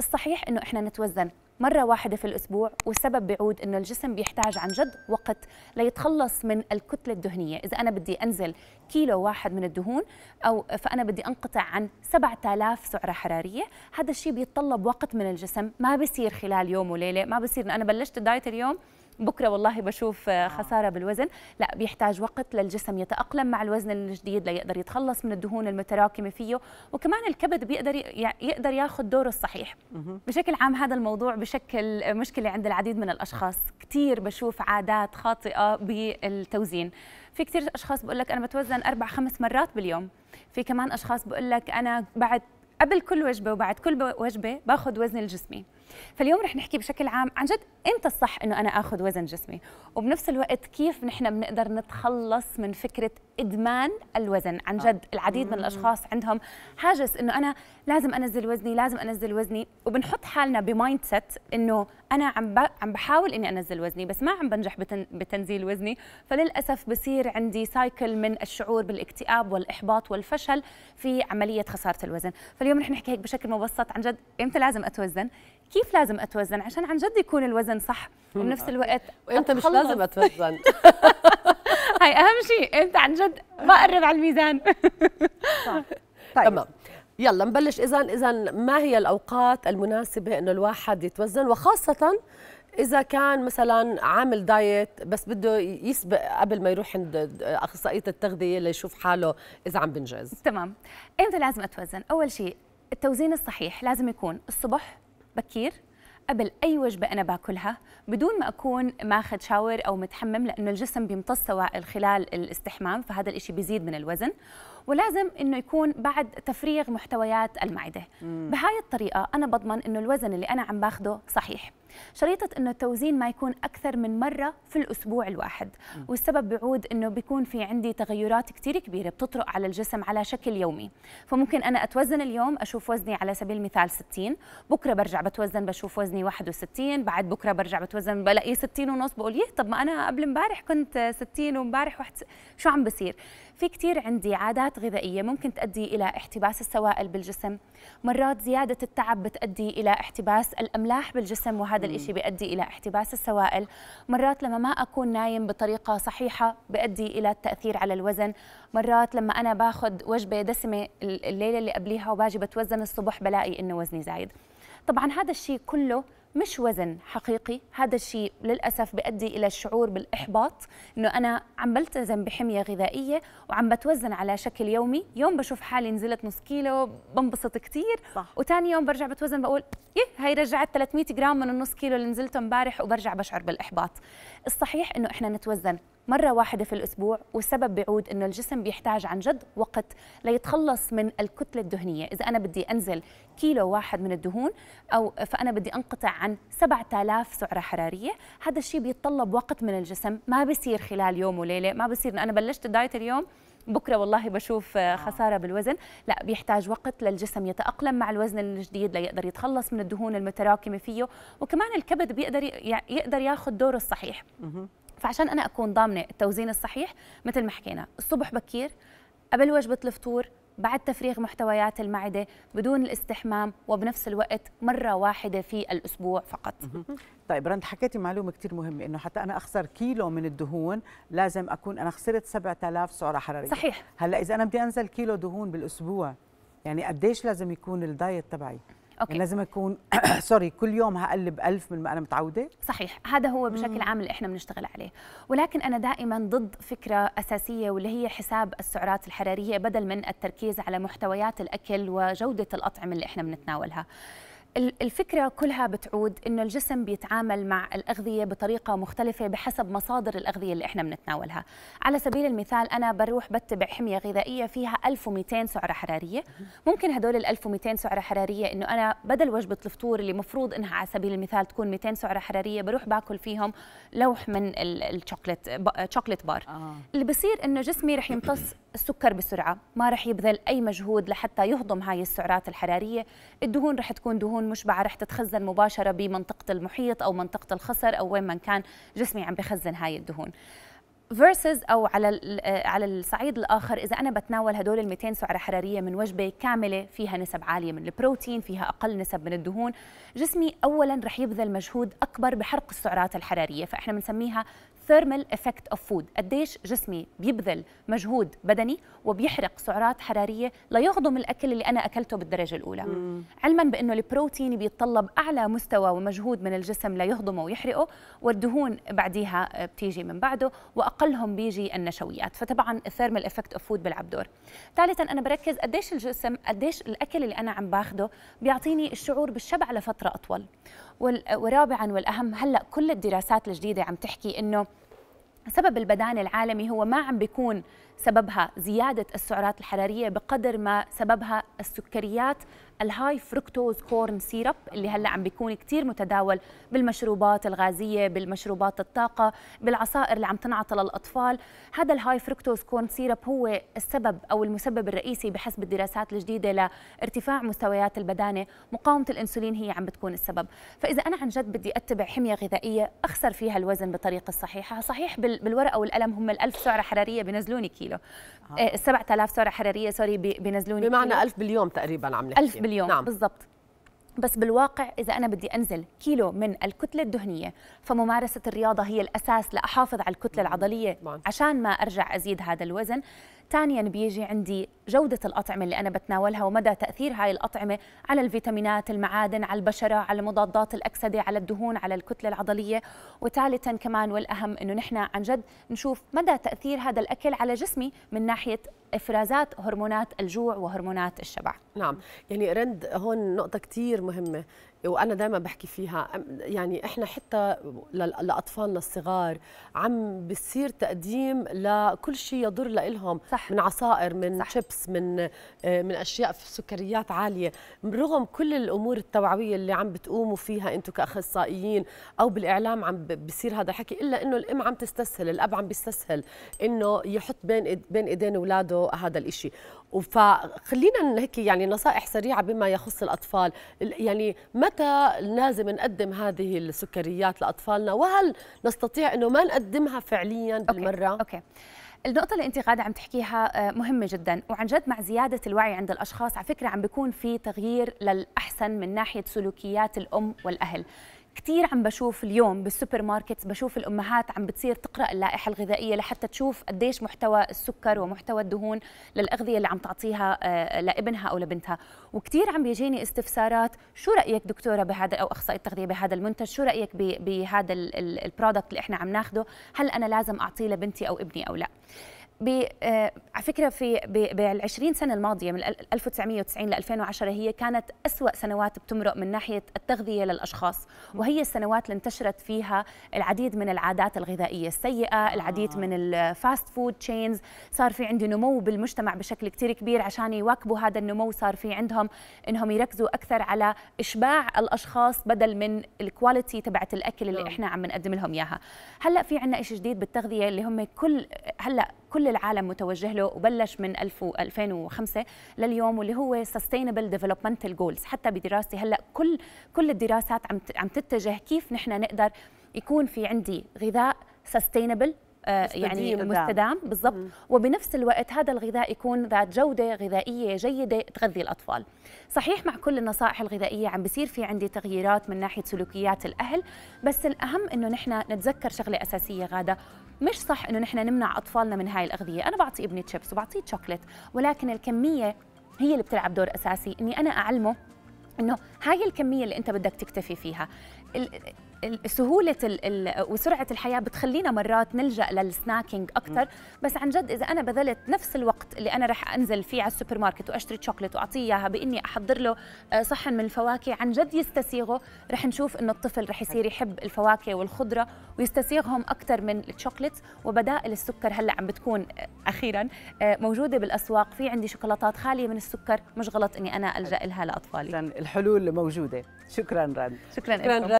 الصحيح انه احنا نتوزن مرة واحدة في الأسبوع والسبب بيعود إنه الجسم بيحتاج عن جد وقت ليتخلص من الكتلة الدهنية إذا أنا بدي أنزل كيلو واحد من الدهون أو فأنا بدي أنقطع عن 7000 سعرة حرارية هذا الشيء بيتطلب وقت من الجسم ما بيصير خلال يوم وليلة ما بيصير أنا بلشت الدايت اليوم بكره والله بشوف آه، آه. خساره بالوزن لا بيحتاج وقت للجسم يتاقلم مع الوزن الجديد ليقدر يتخلص من الدهون المتراكمه فيه وكمان الكبد بيقدر يقدر ياخذ دوره الصحيح بشكل عام هذا الموضوع بشكل مشكله عند العديد من الاشخاص آه. كثير بشوف عادات خاطئه بالتوزين في كثير اشخاص بقول لك انا بتوزن اربع خمس مرات باليوم في كمان اشخاص بقول لك انا بعد قبل كل وجبه وبعد كل وجبه باخذ وزني الجسمي فاليوم رح نحكي بشكل عام عن جد امتى الصح انه انا اخذ وزن جسمي وبنفس الوقت كيف نحن بنقدر نتخلص من فكره ادمان الوزن عن آه. جد العديد من الاشخاص عندهم هاجس انه انا لازم انزل وزني لازم انزل وزني وبنحط حالنا بمايند سيت انه انا عم عم بحاول اني انزل وزني بس ما عم بنجح بتنزيل وزني فللاسف بصير عندي سايكل من الشعور بالاكتئاب والاحباط والفشل في عمليه خساره الوزن فاليوم رح نحكي هيك بشكل مبسط عن جد امتى لازم اتوزن كيف لازم اتوزن عشان عن جد يكون الوزن صح وبنفس الوقت وانت مش لازم اتوزن هاي اهم شيء انت عن جد ما قرب على الميزان صح طيب. تمام يلا نبلش اذا اذا ما هي الاوقات المناسبه انه الواحد يتوزن وخاصه اذا كان مثلا عامل دايت بس بده يسبق قبل ما يروح عند اخصائيه التغذيه ليشوف حاله اذا عم بنجز تمام امتى لازم اتوزن اول شيء التوزين الصحيح لازم يكون الصبح بكير قبل اي وجبه انا باكلها بدون ما اكون ماخذ شاور او متحمم لانه الجسم بيمتص سوائل خلال الاستحمام فهذا الشيء بيزيد من الوزن ولازم انه يكون بعد تفريغ محتويات المعده بهاي الطريقه انا بضمن انه الوزن اللي انا عم باخده صحيح شريطة أنه التوزين ما يكون أكثر من مرة في الأسبوع الواحد والسبب بيعود أنه بيكون في عندي تغيرات كتير كبيرة بتطرق على الجسم على شكل يومي فممكن أنا أتوزن اليوم أشوف وزني على سبيل المثال 60 بكرة برجع بتوزن بشوف وزني 61 بعد بكرة برجع بتوزن بلاقي 60 ونص بقول يه طب ما أنا قبل امبارح كنت 60 وامبارح واحد شو عم بصير في كتير عندي عادات غذائية ممكن تؤدي إلى احتباس السوائل بالجسم مرات زيادة التعب بتؤدي إلى احتباس الأملاح بالجسم وهذا هذا الشيء بيؤدي الى احتباس السوائل مرات لما ما اكون نايم بطريقه صحيحه بيؤدي الى التاثير على الوزن مرات لما انا باخذ وجبه دسمه الليله اللي قبليها وباجي بتوزن الصبح بلاقي انه وزني زايد طبعا هذا الشيء كله مش وزن حقيقي هذا الشيء للأسف بيؤدي إلى الشعور بالإحباط أنه أنا عم بلتزم بحمية غذائية وعم بتوزن على شكل يومي يوم بشوف حالي نزلت نص كيلو بنبسط كثير وتاني يوم برجع بتوزن بقول يه هي رجعت 300 جرام من النص كيلو اللي نزلته امبارح وبرجع بشعر بالإحباط الصحيح أنه إحنا نتوزن مرة واحدة في الأسبوع والسبب بيعود أنه الجسم بيحتاج عن جد وقت ليتخلص من الكتلة الدهنية إذا أنا بدي أنزل كيلو واحد من الدهون أو فأنا بدي أنقطع عن 7000 سعرة حرارية هذا الشيء بيتطلب وقت من الجسم ما بيصير خلال يوم وليلة ما بيصير أنا بلشت الدايت اليوم بكره والله بشوف آه، آه. خساره بالوزن لا بيحتاج وقت للجسم يتاقلم مع الوزن الجديد ليقدر يتخلص من الدهون المتراكمه فيه وكمان الكبد بيقدر يقدر ياخذ دوره الصحيح فعشان انا اكون ضامنه التوزين الصحيح مثل ما حكينا الصبح بكير قبل وجبه الفطور بعد تفريغ محتويات المعدة بدون الاستحمام وبنفس الوقت مرة واحدة في الأسبوع فقط طيب رند حكيتي معلومة كتير مهمة إنه حتى أنا أخسر كيلو من الدهون لازم أكون أنا خسرت 7000 سعرة حرارية صحيح هلأ إذا أنا بدي أنزل كيلو دهون بالأسبوع يعني قديش لازم يكون الدايت تبعي أوكي. يعني لازم اكون سوري كل يوم هقلب ألف من ما انا متعوده صحيح هذا هو بشكل عام اللي احنا بنشتغل عليه ولكن انا دائما ضد فكره اساسيه واللي هي حساب السعرات الحراريه بدل من التركيز على محتويات الاكل وجوده الاطعمه اللي احنا بنتناولها الفكرة كلها بتعود أنه الجسم بيتعامل مع الأغذية بطريقة مختلفة بحسب مصادر الأغذية اللي إحنا بنتناولها على سبيل المثال أنا بروح بتبع حمية غذائية فيها 1200 سعرة حرارية ممكن هدول ال 1200 سعرة حرارية أنه أنا بدل وجبة الفطور اللي مفروض أنها على سبيل المثال تكون 200 سعرة حرارية بروح باكل فيهم لوح من الشوكلت شوكليت بار اللي بصير أنه جسمي رح يمتص السكر بسرعة ما رح يبذل أي مجهود لحتى يهضم هاي السعرات الحرارية الدهون رح تكون دهون مشبعة رح تتخزن مباشرة بمنطقة المحيط أو منطقة الخصر أو وين ما كان جسمي عم بخزن هاي الدهون فيرسز او على على الصعيد الاخر اذا انا بتناول هدول ال 200 سعره حراريه من وجبه كامله فيها نسب عاليه من البروتين فيها اقل نسب من الدهون جسمي اولا رح يبذل مجهود اكبر بحرق السعرات الحراريه فاحنا بنسميها ثيرمال افكت اوف فود قديش جسمي بيبذل مجهود بدني وبيحرق سعرات حراريه ليهضم الاكل اللي انا اكلته بالدرجه الاولى مم. علما بانه البروتين بيتطلب اعلى مستوى ومجهود من الجسم ليهضمه ويحرقه والدهون بعديها بتيجي من بعده واقلهم بيجي النشويات فطبعا الثيرمال افكت اوف فود بيلعب دور ثالثا انا بركز قديش الجسم قديش الاكل اللي انا عم باخده بيعطيني الشعور بالشبع لفتره اطول ورابعا والاهم هلا كل الدراسات الجديده عم تحكي انه سبب البدان العالمي هو ما عم بيكون سببها زيادة السعرات الحرارية بقدر ما سببها السكريات الهاي فركتوز كورن سيرب اللي هلا عم بيكون كثير متداول بالمشروبات الغازيه بالمشروبات الطاقه بالعصائر اللي عم تنعطى للاطفال هذا الهاي فركتوز كورن سيرب هو السبب او المسبب الرئيسي بحسب الدراسات الجديده لارتفاع مستويات البدانه مقاومه الانسولين هي عم بتكون السبب فاذا انا عن جد بدي اتبع حميه غذائيه اخسر فيها الوزن بالطريقه الصحيحه صحيح بالورقه والقلم هم الألف سعره حراريه بنزلوني كيلو كيلو آه. 7000 آه، سعره حراريه سوري بينزلوني بمعنى 1000 باليوم تقريبا عم نحكي 1000 باليوم نعم. بالضبط بس بالواقع إذا أنا بدي أنزل كيلو من الكتلة الدهنية فممارسة الرياضة هي الأساس لأحافظ على الكتلة العضلية عشان ما أرجع أزيد هذا الوزن ثانيا يعني بيجي عندي جودة الأطعمة اللي أنا بتناولها ومدى تأثير هاي الأطعمة على الفيتامينات المعادن على البشرة على مضادات الأكسدة على الدهون على الكتلة العضلية وثالثا كمان والأهم أنه نحن عن جد نشوف مدى تأثير هذا الأكل على جسمي من ناحية إفرازات هرمونات الجوع وهرمونات الشبع نعم يعني رند هون نقطة كتير مهمة وانا دائما بحكي فيها يعني احنا حتى لاطفالنا الصغار عم بصير تقديم لكل شيء يضر لهم صح. من عصائر من صح. شيبس من آه، من اشياء في سكريات عاليه رغم كل الامور التوعويه اللي عم بتقوموا فيها انتم كاخصائيين او بالاعلام عم بصير هذا الحكي الا انه الام عم تستسهل الاب عم بيستسهل انه يحط بين بين ايدين اولاده هذا الشيء فخلينا هيك يعني نصائح سريعه بما يخص الاطفال يعني ما متى لازم نقدم هذه السكريات لاطفالنا وهل نستطيع انه ما نقدمها فعليا بالمره اوكي, أوكي. النقطة اللي أنت غادة عم تحكيها آه، مهمة جدا وعن جد مع زيادة الوعي عند الأشخاص على فكرة عم بيكون في تغيير للأحسن من ناحية سلوكيات الأم والأهل كثير عم بشوف اليوم بالسوبر ماركت بشوف الامهات عم بتصير تقرا اللائحه الغذائيه لحتى تشوف قديش محتوى السكر ومحتوى الدهون للاغذيه اللي عم تعطيها آه، لابنها او لبنتها وكثير عم بيجيني استفسارات شو رايك دكتوره بهذا او اخصائي التغذيه بهذا المنتج شو رايك بهذا البرودكت اللي احنا عم ناخده هل انا لازم اعطيه لبنتي او ابني او لا آه، على فكره في بال 20 سنه الماضيه من 1990 ل 2010 هي كانت أسوأ سنوات بتمرق من ناحيه التغذيه للاشخاص وهي السنوات اللي انتشرت فيها العديد من العادات الغذائيه السيئه العديد آه. من الفاست فود تشينز صار في عندي نمو بالمجتمع بشكل كثير كبير عشان يواكبوا هذا النمو صار في عندهم انهم يركزوا اكثر على اشباع الاشخاص بدل من الكواليتي تبعت الاكل اللي آه. احنا عم نقدم لهم اياها هلا في عندنا شيء جديد بالتغذيه اللي هم كل هلا كل العالم متوجه له وبلش من 2005 لليوم واللي هو سستينبل ديفلوبمنتال جولز حتى بدراستي هلا كل كل الدراسات عم عم تتجه كيف نحن نقدر يكون في عندي غذاء سستينبل آه، يعني نعم. مستدام بالضبط وبنفس الوقت هذا الغذاء يكون ذات جوده غذائيه جيده تغذي الاطفال صحيح مع كل النصائح الغذائيه عم بصير في عندي تغييرات من ناحيه سلوكيات الاهل بس الاهم انه نحن نتذكر شغله اساسيه غاده مش صح انه نحن نمنع اطفالنا من هاي الاغذيه انا بعطي ابني تشيبس وبعطيه شوكليت ولكن الكميه هي اللي بتلعب دور اساسي اني انا اعلمه انه هاي الكميه اللي انت بدك تكتفي فيها سهوله وسرعه الحياه بتخلينا مرات نلجا للسناكينج اكثر بس عن جد اذا انا بذلت نفس الوقت اللي انا رح انزل فيه على السوبر ماركت واشتري شوكولات واعطيه اياها باني احضر له آه، صحن من الفواكه عن جد يستسيغه رح نشوف انه الطفل رح يصير يحب الفواكه والخضره ويستسيغهم اكثر من الشوكولات وبدائل السكر هلا عم بتكون آه، اخيرا آه، موجوده بالاسواق في عندي شوكولاتات خاليه من السكر مش غلط اني انا الجا لها لاطفالي الحلول موجوده شكرا رند شكرا, شكرا